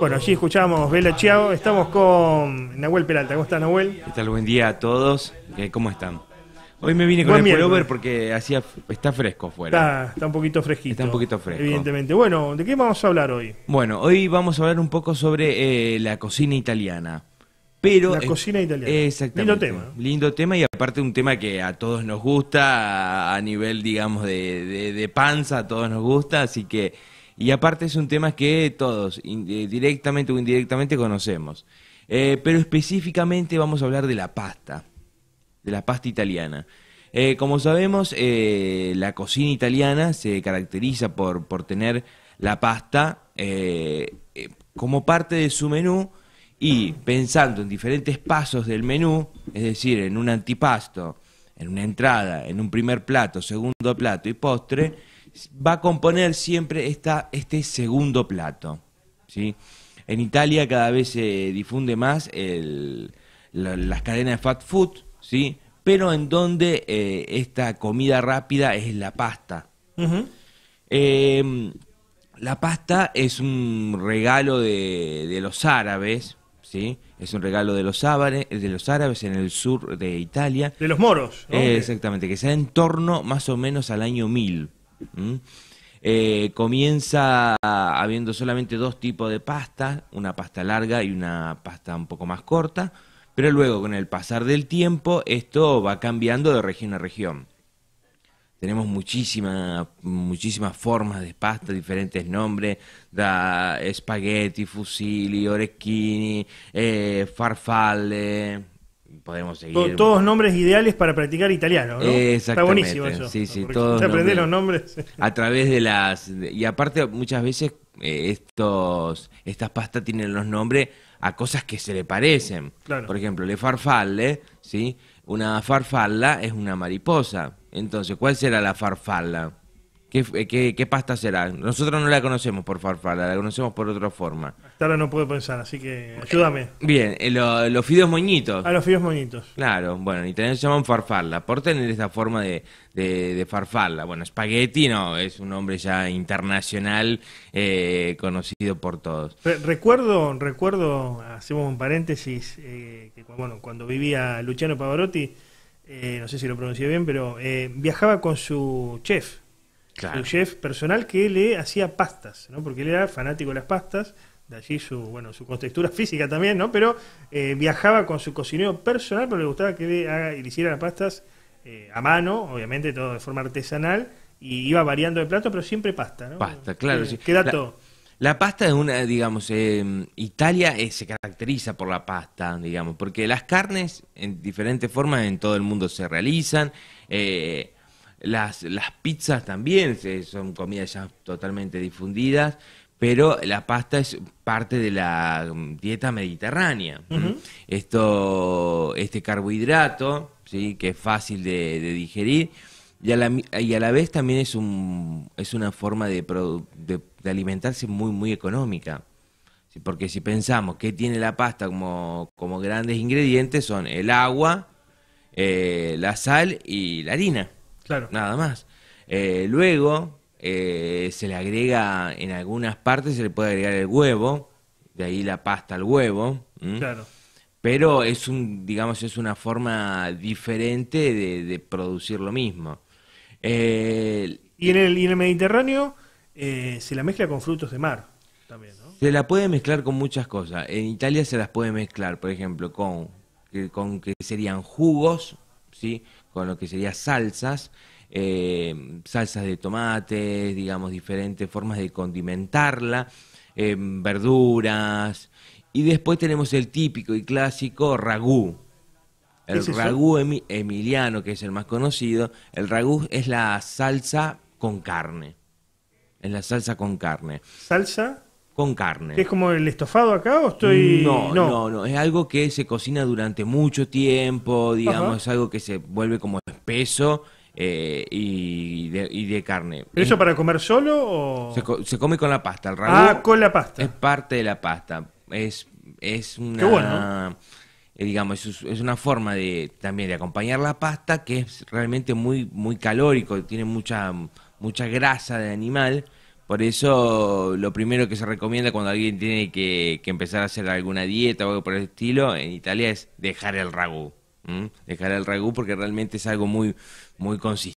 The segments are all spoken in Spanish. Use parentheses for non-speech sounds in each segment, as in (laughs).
Bueno, allí escuchamos Vela Chiao. Estamos con Nahuel Peralta. ¿Cómo estás, Nahuel? ¿Qué tal? Buen día a todos. Eh, ¿Cómo están? Hoy me vine con el pullover porque hacía, está fresco afuera. Está, está, un poquito fresquito. Está un poquito fresco. Evidentemente. Bueno, ¿de qué vamos a hablar hoy? Bueno, hoy vamos a hablar un poco sobre eh, la cocina italiana la cocina italiana. Lindo tema. Lindo tema y aparte un tema que a todos nos gusta, a nivel, digamos, de, panza, a todos nos gusta, así que... Y aparte es un tema que todos, eh, directamente o indirectamente, conocemos. Eh, pero específicamente vamos a hablar de la pasta, de la pasta italiana. Eh, como sabemos, la cocina italiana se caracteriza por, por tener la pasta como parte de su menú, y pensando en diferentes pasos del menú, es decir, en un antipasto, en una entrada, en un primer plato, segundo plato y postre, va a componer siempre este segundo plato. ¿sí? En Italia cada vez se difunde más las cadenas de fast food, ¿sí? pero en donde eh, esta comida rápida es la pasta. Em, la pasta es un regalo de los árabes, es un regalo de los, árabes, eh, de los árabes en el sur de Italia. De los moros. Eh, exactamente, que sea en torno más o menos al año 1000. Eh, comienza habiendo solamente dos tipos de pasta, una pasta larga y una pasta un poco más corta, pero luego con el pasar del tiempo esto va cambiando de región a región tenemos muchísima, muchísimas formas de pasta, diferentes nombres, da espagueti, fusilli, orecchini, eh, farfalle, podemos seguir. todos nombres ideales para practicar italiano, ¿no? Está buenísimo eso. Sí, sí, los nombres. A través de las... Y aparte, muchas veces eh, estos estas pastas tienen los nombres a cosas que se le parecen. Por ejemplo, le farfalle, ¿sí? Una farfalla es una mariposa. Entonces, ¿cuál será la farfalla? Eh, ¿Qué, pasta será? Nosotros no la conocemos por farfalla, la conocemos por otra forma. ahora no puedo pensar, así que ayúdame. Bien, eh, los fideos moñitos. Ah, los fideos moñitos. Claro, bueno, y también se llaman farfalla, por tener esta forma de, farfalla. Bueno, espagueti no, es un nombre ya internacional eh, conocido por todos. recuerdo, recuerdo, hacemos un paréntesis, que cuando vivía Luciano Pavarotti, eh, no sé si lo pronuncié bien, pero eh, viajaba con su chef, su chef personal que le hacía pastas, ¿no? porque él era fanático de las pastas, de allí su, bueno, su contextura (laughs) física también, ¿no? pero eh, viajaba con su cocinero personal, pero le gustaba que le, haga, hiciera las pastas a mano, obviamente todo de forma artesanal, y iba variando de plato, pero siempre pasta. ¿no? Pasta, claro. sí. ¿Qué dato? La pasta es una, digamos, eh, Italia eh, se caracteriza por la pasta, digamos, porque las carnes en diferentes formas en todo el mundo se realizan. Eh, las, las pizzas también son comidas ya totalmente difundidas, pero la pasta es parte de la mm, dieta mediterránea. Esto, este carbohidrato, ¿sí? que es fácil de, digerir, y a, la, y a la vez también es, un, es una forma de, producir de alimentarse muy, muy económica. Porque si pensamos que tiene la pasta como, como grandes ingredientes son el agua, eh, la sal y la harina. Claro. Nada más. Eh, luego eh, se le agrega, en algunas partes se le puede agregar el huevo, de ahí la pasta al huevo. Claro. Pero es un, digamos, es una forma diferente de, producir lo mismo. ¿Y en, el, ¿Y en el Mediterráneo? Eh, se la mezcla con frutos de mar también, Se la puede mezclar con muchas cosas. En Italia se las puede mezclar, por ejemplo, con, con que serían jugos, ¿sí? Con lo que serían salsas, eh, salsas de tomates, digamos, diferentes formas de condimentarla, eh, verduras. Y después tenemos el típico y clásico ragú. El ragú emiliano, que es el más conocido, el ragú es la salsa con carne. Es la salsa con carne. ¿Salsa? Con carne. ¿Es como el estofado acá o estoy.? No, no, no, Es algo que se cocina durante mucho tiempo, digamos, es algo que se vuelve como espeso. Eh, y, de, y, de, carne. ¿Eso para comer solo o...? Se, come con la pasta, el ragú Ah, con la pasta. Es parte de la pasta. Es, es una... Eh, digamos, es, una forma de también de acompañar la pasta que es realmente muy, muy calórico, tiene mucha, mucha grasa de animal por eso lo primero que se recomienda cuando alguien tiene que, empezar a hacer alguna dieta o algo por el estilo en Italia es dejar el ragú. Dejar el ragú porque realmente es algo muy, muy consistente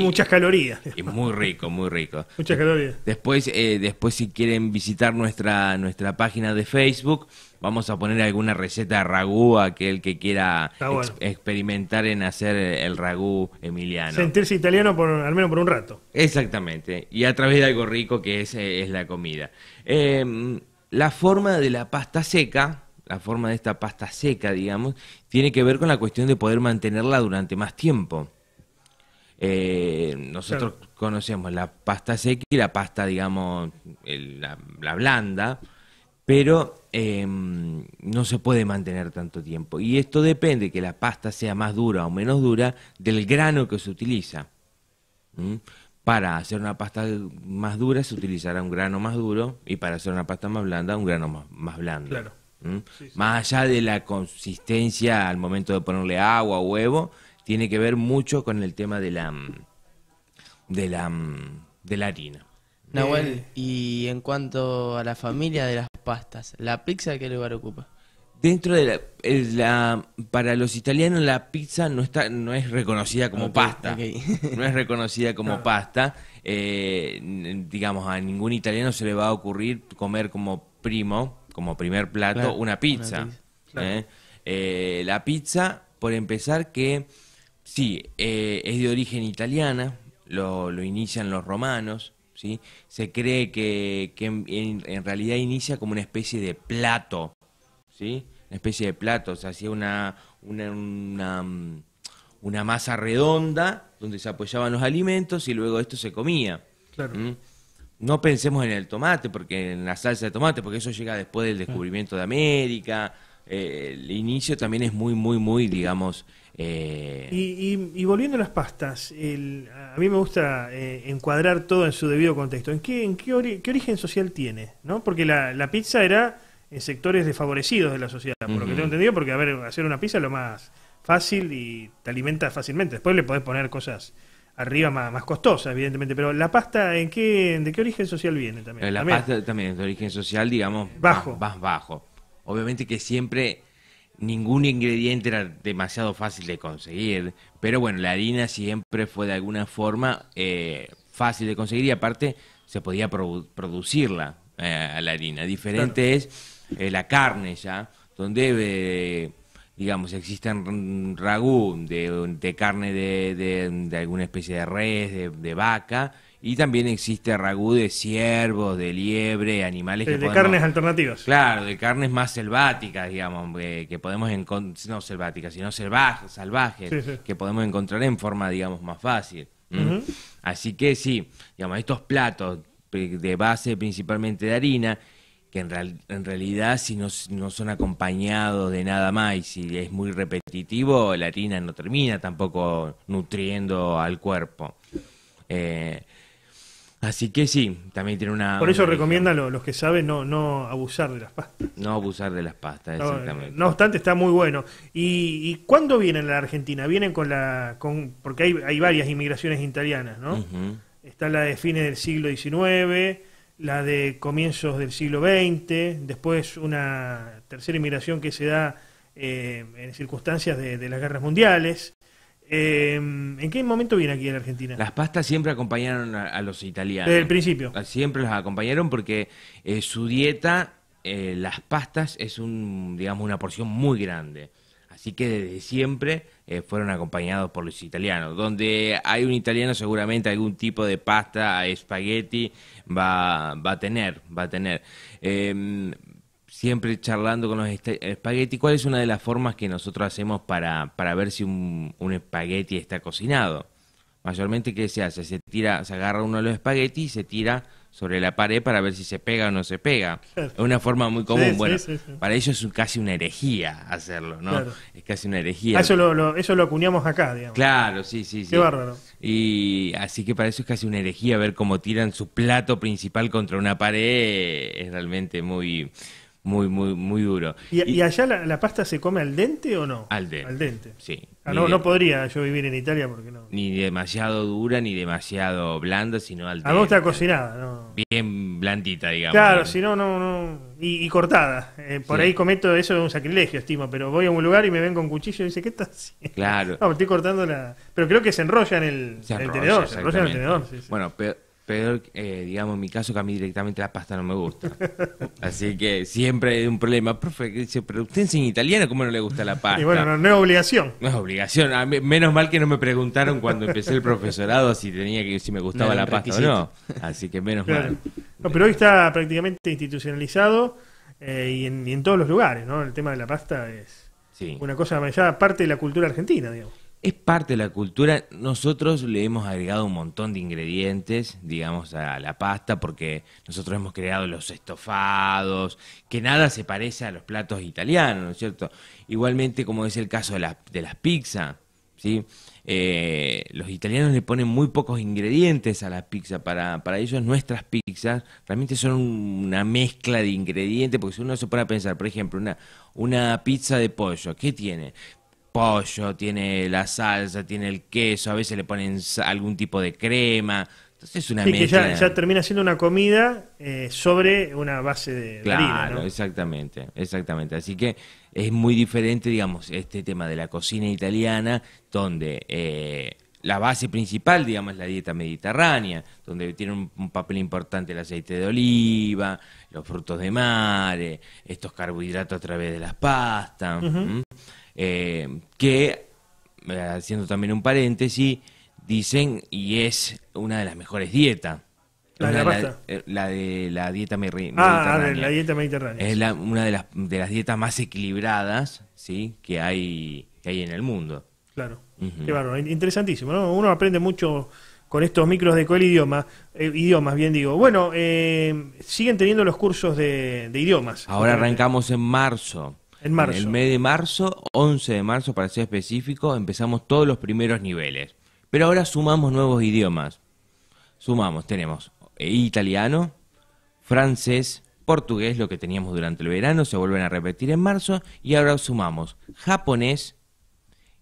Muchas calorías. Y muy rico, muy rico. (laughs) Muchas calorías. Después, eh, después si quieren visitar nuestra, nuestra página de Facebook, vamos a poner alguna receta de ragú a aquel que quiera experimentar en hacer el ragú emiliano. Sentirse italiano por, al menos por un rato. Exactamente. Y a través de algo rico que es, eh, es la comida. Em, la forma de la pasta seca la forma de esta pasta seca, digamos, tiene que ver con la cuestión de poder mantenerla durante más tiempo. Eh, nosotros conocemos la pasta seca y la pasta, digamos, la, la, blanda, pero em, no se puede mantener tanto tiempo. Y esto depende que la pasta sea más dura o menos dura del grano que se utiliza. Para hacer una pasta más dura se utilizará un grano más duro y para hacer una pasta más blanda un grano más, más blando. Más allá de la consistencia al momento de ponerle agua o huevo, tiene que ver mucho con el tema de la mm, de la mm, de la harina. Nahuel, eh, y en cuanto a la familia de las pastas, ¿la pizza qué lugar ocupa? Dentro de la, para los italianos la pizza no está no es reconocida como pasta. (laughs) no es reconocida como pasta. Eh, digamos a ningún italiano se le va a ocurrir comer como primo, como primer plato una pizza. ¿eh? la pizza, por empezar, que Sí, eh, es de origen italiana, lo, lo, inician los romanos, ¿sí? Se cree que, en, realidad inicia como una especie de plato, ¿sí? Una especie de plato, o se hacía una, una, una, masa redonda donde se apoyaban los alimentos y luego esto se comía. Claro. No pensemos en el tomate, porque en la salsa de tomate, porque eso llega después del descubrimiento de América. Eh, el inicio también es muy, muy, muy, digamos, eh, y, volviendo a las pastas, a mí me gusta eh, encuadrar todo en su debido contexto. ¿En qué, qué, origen social tiene? ¿no? Porque la, pizza era en sectores desfavorecidos de la sociedad, por lo que tengo entendido, porque a ver, hacer una pizza es lo más fácil y te alimenta fácilmente. Después le podés poner cosas arriba más, costosas, evidentemente. Pero la pasta, ¿en qué, ¿de qué origen social viene también? Eh, la pasta también es de origen social, digamos, más bajo. Obviamente que siempre ningún ingrediente era demasiado fácil de conseguir, pero bueno, la harina siempre fue de alguna forma eh, fácil de conseguir y aparte se podía producirla eh, la harina. Diferente es eh, la carne ya, donde, digamos, existen ragú de, carne de, de, alguna especie de res, de, vaca, y también existe ragú de ciervos, de liebre, animales de, que de carnes alternativas. Claro, de carnes más selváticas, digamos, eh, que podemos encontrar, no selváticas, sino salvajes, que podemos encontrar en forma, digamos, más fácil. Así que sí, digamos, estos platos eh, de base principalmente de harina, que en, en realidad si no, no, son acompañados de nada más y si es muy repetitivo, la harina no termina tampoco nutriendo al cuerpo. Eh, Así que sí, también tiene una. Por eso recomiendan los, que saben no, no abusar de las pastas. No abusar de las pastas, exactamente. No, obstante, está muy bueno. ¿Y, y cuándo vienen a la Argentina? Vienen con la. Con, porque hay, hay varias inmigraciones italianas, ¿no? Está la de fines del siglo XIX, la de comienzos del siglo XX, después una tercera inmigración que se da eh, en circunstancias de las guerras mundiales. Em, ¿En qué momento viene aquí en Argentina? Las pastas siempre acompañaron a, los italianos. Desde el principio. Ah, siempre las acompañaron porque eh, su dieta, eh, las pastas, es un, digamos, una porción muy grande. Así que desde siempre eh, fueron acompañados por los italianos. Donde hay un italiano, seguramente algún tipo de pasta, espagueti, va, va a tener, va a tener. Em, siempre charlando con los este, espagueti. ¿cuál es una de las formas que nosotros hacemos para, para ver si un, espagueti está cocinado? Mayormente, ¿qué se hace? Se tira, se agarra uno de los espaguetis y se tira sobre la pared para ver si se pega o no se pega. Es una forma muy común. bueno, para ellos es casi una herejía hacerlo, ¿no? Es casi una herejía. Ah, eso, lo, eso lo acuñamos acá, digamos. Claro, sí, sí, sí. Qué bárbaro. Y así que para eso es casi una herejía ver cómo tiran su plato principal contra una pared. Es realmente muy, muy, muy, muy duro. ¿Y, y, allá la, pasta se come al dente o no? Al dente. Al dente. Sí. Ah, no, podría yo vivir en Italia porque no. Ni demasiado dura ni demasiado blanda, sino al dente. A vos está cocinada, ¿no? Bien blandita, digamos. Claro, si no, no, Y, cortada. Eh, por ahí cometo eso de un sacrilegio, estimo, pero voy a un lugar y me ven con cuchillo y dice, ¿qué estás haciendo? Claro. (laughs) No, estoy cortando la. Pero creo que se enrolla en el, tenedor. Se enrolla en el tenedor. Bueno, pero peor, eh, digamos, en mi caso, que a mí directamente la pasta no me gusta. Así que siempre hay un problema. Profe, dice, pero usted enseña italiano, ¿cómo no le gusta la pasta? Y bueno, no, es obligación. No es obligación. menos mal que no me preguntaron cuando empecé el profesorado si tenía que si me gustaba la pasta o no. Así que menos mal. pero hoy está prácticamente institucionalizado eh, y, en, todos los lugares, ¿no? El tema de la pasta es... Una cosa ya parte de la cultura argentina, digamos es parte de la cultura. Nosotros le hemos agregado un montón de ingredientes, digamos, a la pasta, porque nosotros hemos creado los estofados, que nada se parece a los platos italianos, ¿no es cierto? Igualmente, como es el caso de, las pizzas, ¿sí? Eh, los italianos le ponen muy pocos ingredientes a las pizzas. Para, para ellos, nuestras pizzas realmente son una mezcla de ingredientes, porque si uno se pone a pensar, por ejemplo, una pizza de pollo, ¿qué tiene? pollo, tiene la salsa, tiene el queso, a veces le ponen algún tipo de crema. Entonces es una Que ya, termina siendo una comida eh, sobre una base de claro, harina, exactamente, exactamente. Así que es muy diferente, digamos, este tema de la cocina italiana, donde eh, la base principal, digamos, es la dieta mediterránea, donde tiene un, papel importante el aceite de oliva, los frutos de mar, estos carbohidratos a través de las pastas eh, que, eh, haciendo también un paréntesis, dicen y es una de las mejores dietas. La, de la, dieta mediterránea. Ah, la dieta mediterránea. Es una de las, de las dietas más equilibradas ¿sí? que, hay, hay en el mundo. Claro. Qué Interesantísimo. Uno aprende mucho con estos micros de coel idioma, eh, idiomas, bien digo. Bueno, eh, siguen teniendo los cursos de idiomas. Ahora arrancamos en marzo. En marzo. el mes de marzo, 11 de marzo para ser específico, empezamos todos los primeros niveles. Pero ahora sumamos nuevos idiomas. Sumamos, tenemos eh, italiano, francés, portugués, lo que teníamos durante el verano, se vuelven a repetir en marzo, y ahora sumamos japonés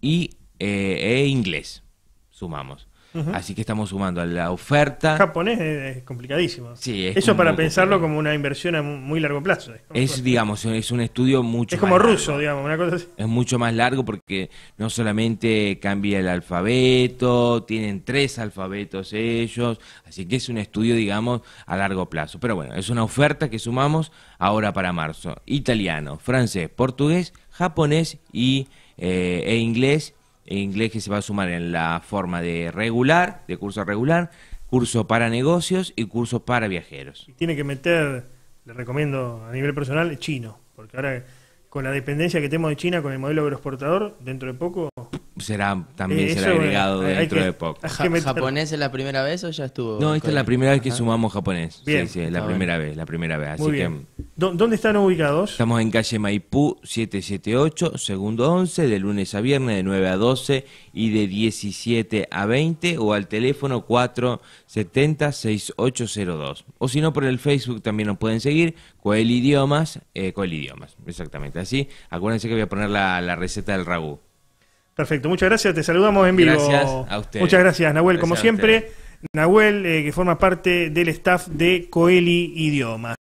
y eh, e inglés. Sumamos. Así que estamos sumando a la oferta. japonés es, complicadísimo. Eso para pensarlo como una inversión a muy largo plazo. Es, digamos, es un estudio mucho Es como ruso, digamos, una cosa así. Es mucho más largo porque no solamente cambia el alfabeto, tienen tres alfabetos ellos, así que es un estudio, digamos, a largo plazo. Pero bueno, es una oferta que sumamos ahora para marzo. Italiano, francés, portugués, japonés y, eh, e inglés inglés que se va a sumar en la forma de regular, de curso regular, curso para negocios y curso para viajeros. tiene que meter, le recomiendo a nivel personal, chino, porque ahora con la dependencia que tenemos de China, con el modelo agroexportador, dentro de poco será también eh, será agregado dentro de poco. (laughs) ¿Japonés es la primera vez o ya estuvo? No, esta es la primera vez que sumamos japonés. Sí, sí, es la primera vez, la primera vez. bien. Que, ¿Dónde están ubicados? Estamos en calle Maipú 778, segundo 11, de lunes a viernes de 9 a 12 y de 17 a 20 o al teléfono 470 6802. O si no por el Facebook también nos pueden seguir, Coel Idiomas, eh, Idiomas, exactamente así. Acuérdense que voy a poner la, la receta del ragú. Perfecto, muchas gracias, te saludamos en vivo. Gracias a usted. Muchas gracias, Nahuel, como siempre. Nahuel, eh, que forma parte del staff de Coeli Idiomas.